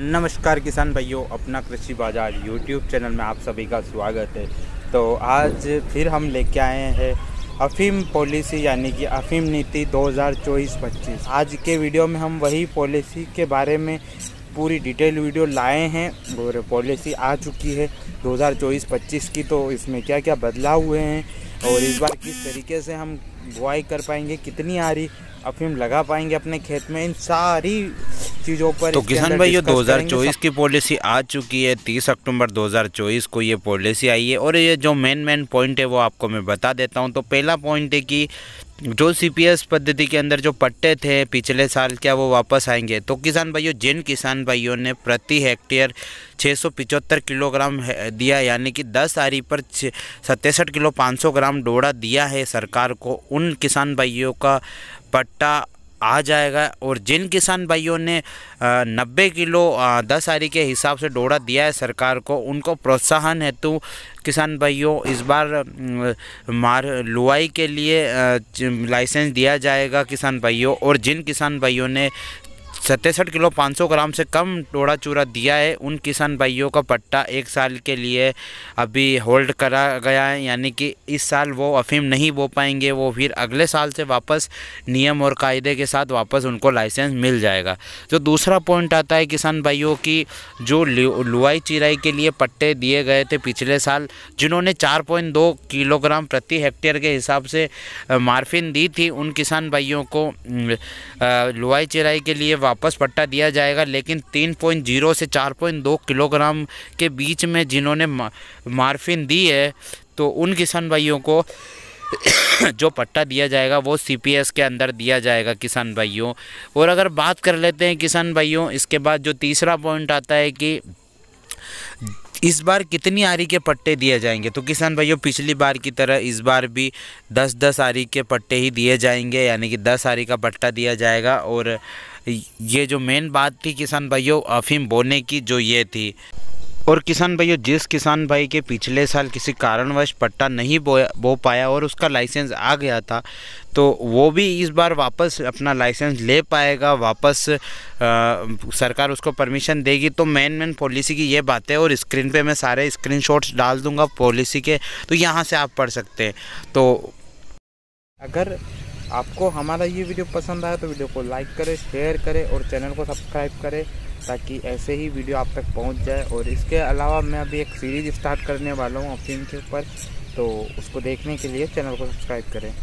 नमस्कार किसान भाइयों अपना कृषि बाजार यूट्यूब चैनल में आप सभी का स्वागत है तो आज फिर हम लेके आए हैं अफीम पॉलिसी यानी कि अफीम नीति 2024-25 आज के वीडियो में हम वही पॉलिसी के बारे में पूरी डिटेल वीडियो लाए हैं और पॉलिसी आ चुकी है 2024-25 की तो इसमें क्या क्या बदलाव हुए हैं और इस बार किस तरीके से हम बुआई कर पाएंगे कितनी आरी अफीम लगा पाएंगे अपने खेत में इन सारी चीज़ों पर तो किसान भाई ये 2024 की पॉलिसी आ चुकी है 30 अक्टूबर 2024 को ये पॉलिसी आई है और ये जो मेन मेन पॉइंट है वो आपको मैं बता देता हूँ तो पहला पॉइंट है कि जो सीपीएस पद्धति के अंदर जो पट्टे थे पिछले साल क्या वो वापस आएंगे तो किसान भाइयों जिन किसान भाइयों ने प्रति हेक्टेयर छः किलोग्राम दिया यानी कि 10 आरी पर सत्तेसठ किलो 500 ग्राम डोड़ा दिया है सरकार को उन किसान भाइयों का पट्टा आ जाएगा और जिन किसान भाइयों ने नब्बे किलो दस आरी के हिसाब से डोड़ा दिया है सरकार को उनको प्रोत्साहन हेतु किसान भाइयों इस बार मार लुआई के लिए लाइसेंस दिया जाएगा किसान भाइयों और जिन किसान भाइयों ने सतसठ किलो 500 ग्राम से कम टोड़ा चूरा दिया है उन किसान भाइयों का पट्टा एक साल के लिए अभी होल्ड करा गया है यानी कि इस साल वो अफीम नहीं बो पाएंगे वो फिर अगले साल से वापस नियम और कायदे के साथ वापस उनको लाइसेंस मिल जाएगा जो दूसरा पॉइंट आता है किसान भाइयों की जो लुआई चिराई के लिए पट्टे दिए गए थे पिछले साल जिन्होंने चार किलोग्राम प्रति हेक्टेयर के हिसाब से मार्फिन दी थी उन किसान भाइयों को लुआई चिराई के लिए वापस पट्टा दिया जाएगा लेकिन तीन पॉइंट जीरो से चार पॉइंट दो किलोग्राम के बीच में जिन्होंने मार्फिन दी है तो उन किसान भाइयों को जो पट्टा दिया जाएगा वो सी के अंदर दिया जाएगा किसान भाइयों और अगर बात कर लेते हैं किसान भाइयों इसके बाद जो तीसरा पॉइंट आता है कि इस बार कितनी आरी के पट्टे दिए जाएंगे तो किसान भाइयों पिछली बार की तरह इस बार भी दस दस आरी के पट्टे ही दिए जाएंगे यानी कि दस आरी का पट्टा दिया जाएगा और ये जो मेन बात थी किसान भाइयों अफीम बोने की जो ये थी और किसान भाइयों जिस किसान भाई के पिछले साल किसी कारणवश पट्टा नहीं बो बो पाया और उसका लाइसेंस आ गया था तो वो भी इस बार वापस अपना लाइसेंस ले पाएगा वापस आ, सरकार उसको परमिशन देगी तो मेन मेन पॉलिसी की ये बात है और स्क्रीन पे मैं सारे स्क्रीनशॉट्स डाल दूंगा पॉलिसी के तो यहाँ से आप पढ़ सकते हैं तो अगर आपको हमारा ये वीडियो पसंद आया तो वीडियो को लाइक करें शेयर करें और चैनल को सब्सक्राइब करें ताकि ऐसे ही वीडियो आप तक पहुंच जाए और इसके अलावा मैं अभी एक सीरीज़ स्टार्ट करने वाला हूँ अफीम के ऊपर तो उसको देखने के लिए चैनल को सब्सक्राइब करें